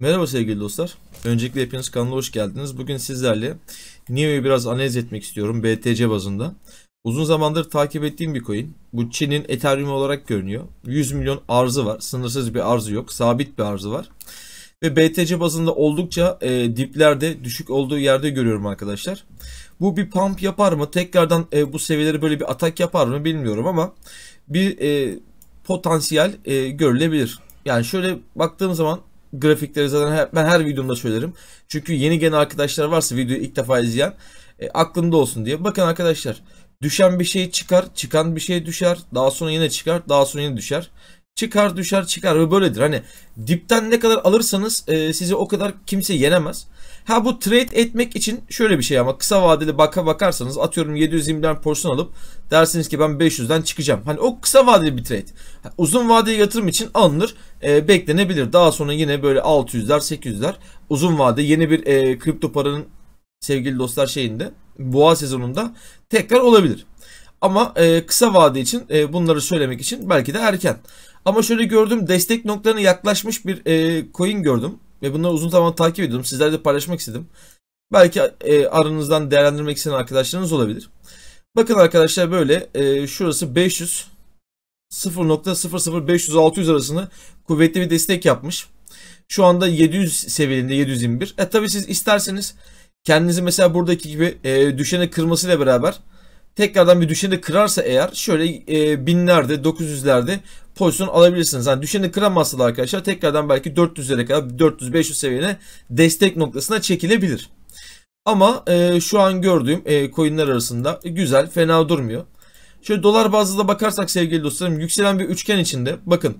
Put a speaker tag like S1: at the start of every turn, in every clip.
S1: Merhaba sevgili dostlar. Öncelikle hepiniz kanala hoş geldiniz. Bugün sizlerle NIO'yu biraz analiz etmek istiyorum BTC bazında. Uzun zamandır takip ettiğim bir coin. Bu Çin'in Ethereum olarak görünüyor. 100 milyon arzı var. Sınırsız bir arzı yok. Sabit bir arzı var. Ve BTC bazında oldukça e, diplerde düşük olduğu yerde görüyorum arkadaşlar. Bu bir pump yapar mı? Tekrardan e, bu seviyeleri böyle bir atak yapar mı bilmiyorum ama bir e, potansiyel e, görülebilir. Yani şöyle baktığım zaman grafikleri zaten her, ben her videomda söylerim. Çünkü yeni gelen arkadaşlar varsa videoyu ilk defa izleyen e, aklında olsun diye. Bakın arkadaşlar düşen bir şey çıkar, çıkan bir şey düşer, daha sonra yine çıkar, daha sonra yine düşer çıkar düşer çıkar ve böyledir. Hani dipten ne kadar alırsanız e, sizi o kadar kimse yenemez. Ha bu trade etmek için şöyle bir şey ama kısa vadeli baka bakarsanız atıyorum 720'den porsiyon alıp dersiniz ki ben 500'den çıkacağım. Hani o kısa vadeli bir trade. Uzun vadeli yatırım için alınır e, beklenebilir. Daha sonra yine böyle 600'ler 800'ler uzun vade yeni bir e, kripto paranın sevgili dostlar şeyinde boğa sezonunda tekrar olabilir. Ama e, kısa vade için e, bunları söylemek için belki de erken. Ama şöyle gördüm destek noktalarına yaklaşmış bir e, coin gördüm. Ve bunları uzun zaman takip ediyordum. Sizlerle paylaşmak istedim. Belki e, aranızdan değerlendirmek isteyen arkadaşlarınız olabilir. Bakın arkadaşlar böyle e, şurası 500 0.00500-600 arasını kuvvetli bir destek yapmış. Şu anda 700 seviyelerinde 721. E tabi siz isterseniz kendinizi mesela buradaki gibi e, düşeni kırmasıyla beraber tekrardan bir düşeni kırarsa eğer şöyle e, binlerde 900'lerde pozisyon alabilirsiniz. Yani düşeni kıramazsa da arkadaşlar tekrardan belki 400'lere kadar 400-500 seviyene destek noktasına çekilebilir. Ama e, şu an gördüğüm e, coinler arasında güzel fena durmuyor. Şöyle dolar bazında bakarsak sevgili dostlarım yükselen bir üçgen içinde bakın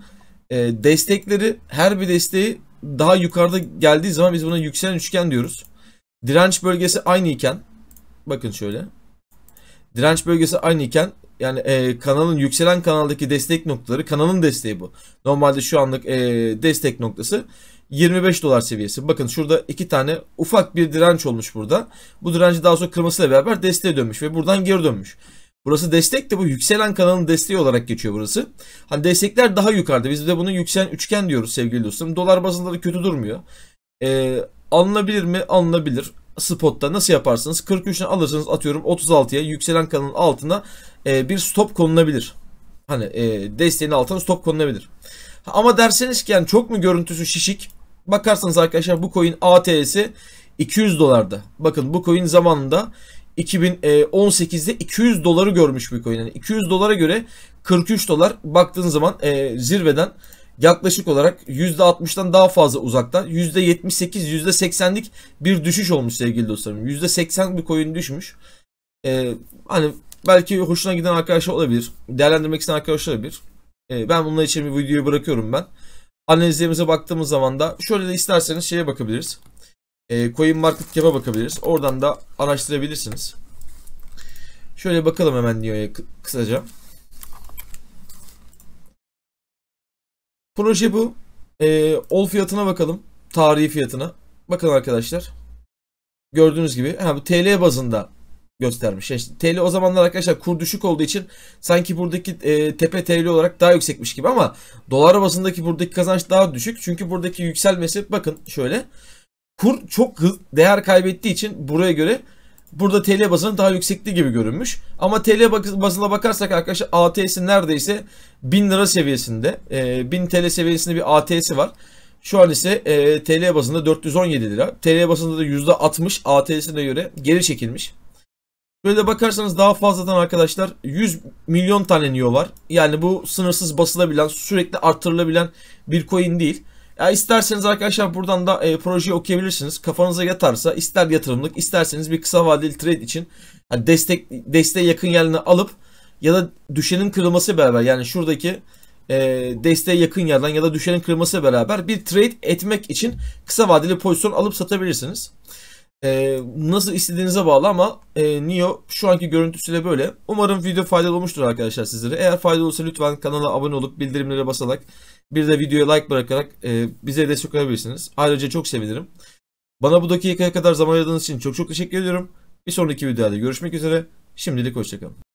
S1: e, destekleri her bir desteği daha yukarıda geldiği zaman biz buna yükselen üçgen diyoruz. Direnç bölgesi aynı iken bakın şöyle direnç bölgesi aynı iken yani e, kanalın yükselen kanaldaki destek noktaları kanalın desteği bu. Normalde şu anlık e, destek noktası 25 dolar seviyesi. Bakın şurada iki tane ufak bir direnç olmuş burada. Bu direnci daha sonra kırmasıyla beraber desteğe dönmüş ve buradan geri dönmüş. Burası destek de bu yükselen kanalın desteği olarak geçiyor burası. Hani destekler daha yukarıda. Biz de bunu yükselen üçgen diyoruz sevgili dostum. Dolar bazıları kötü durmuyor. Ee, alınabilir mi? Alınabilir spotta nasıl yaparsınız? 43'ten alırsınız, atıyorum 36'ya yükselen kanalın altına e, bir stop konulabilir. Hani e, desteğin altına stop konulabilir. Ama derseniz ki yani çok mu görüntüsü şişik? Bakarsanız arkadaşlar bu coin ATS'i 200 dolarda. Bakın bu coin zamanında 2018'de e, 200 doları görmüş bir coin. Yani 200 dolara göre 43 dolar baktığın zaman e, zirveden yaklaşık olarak %60'dan daha fazla uzakta %78 %80'lik bir düşüş olmuş sevgili dostlarım. %80 bir coin düşmüş. Ee, hani belki hoşuna giden arkadaşlar olabilir. Değerlendirmek isteyen arkadaşlar olabilir. Ee, ben bunlar için bir videoyu bırakıyorum ben. Analizlerimize baktığımız zaman da şöyle de isterseniz şeye bakabiliriz. Ee, coin market cap'e bakabiliriz. Oradan da araştırabilirsiniz. Şöyle bakalım hemen diyor kısaca. Proje bu. E, ol fiyatına bakalım. Tarihi fiyatına. Bakın arkadaşlar. Gördüğünüz gibi. Ha, bu TL bazında göstermiş. Yani işte TL o zamanlar arkadaşlar kur düşük olduğu için sanki buradaki e, tepe TL olarak daha yüksekmiş gibi ama dolar bazındaki buradaki kazanç daha düşük. Çünkü buradaki yükselmesi bakın şöyle kur çok değer kaybettiği için buraya göre burada TL bazının daha yüksekliği gibi görünmüş. Ama TL bazına bakarsak arkadaşlar ATS'in neredeyse 1000 lira seviyesinde. E, 1000 TL seviyesinde bir ATS'i var. Şu an ise e, TL bazında 417 lira. TL bazında da %60 ATS'ine göre geri çekilmiş. Böyle bakarsanız daha fazladan arkadaşlar 100 milyon tane NIO e var. Yani bu sınırsız basılabilen, sürekli artırılabilen bir coin değil. Ya isterseniz arkadaşlar buradan da e, projeyi okuyabilirsiniz. Kafanıza yatarsa ister yatırımlık isterseniz bir kısa vadeli trade için yani destek desteğe yakın yerine alıp ya da düşenin kırılması beraber yani şuradaki e, desteğe yakın yerden ya da düşenin kırılması beraber bir trade etmek için kısa vadeli pozisyon alıp satabilirsiniz. E, nasıl istediğinize bağlı ama e, Neo şu anki görüntüsüyle böyle. Umarım video faydalı olmuştur arkadaşlar sizlere. Eğer faydalı olursa lütfen kanala abone olup bildirimlere basarak bir de videoya like bırakarak e, bize destek olabilirsiniz. Ayrıca çok sevinirim. Bana bu dakikaya kadar zaman ayırdığınız için çok çok teşekkür ediyorum. Bir sonraki videoda görüşmek üzere. Şimdilik hoşçakalın.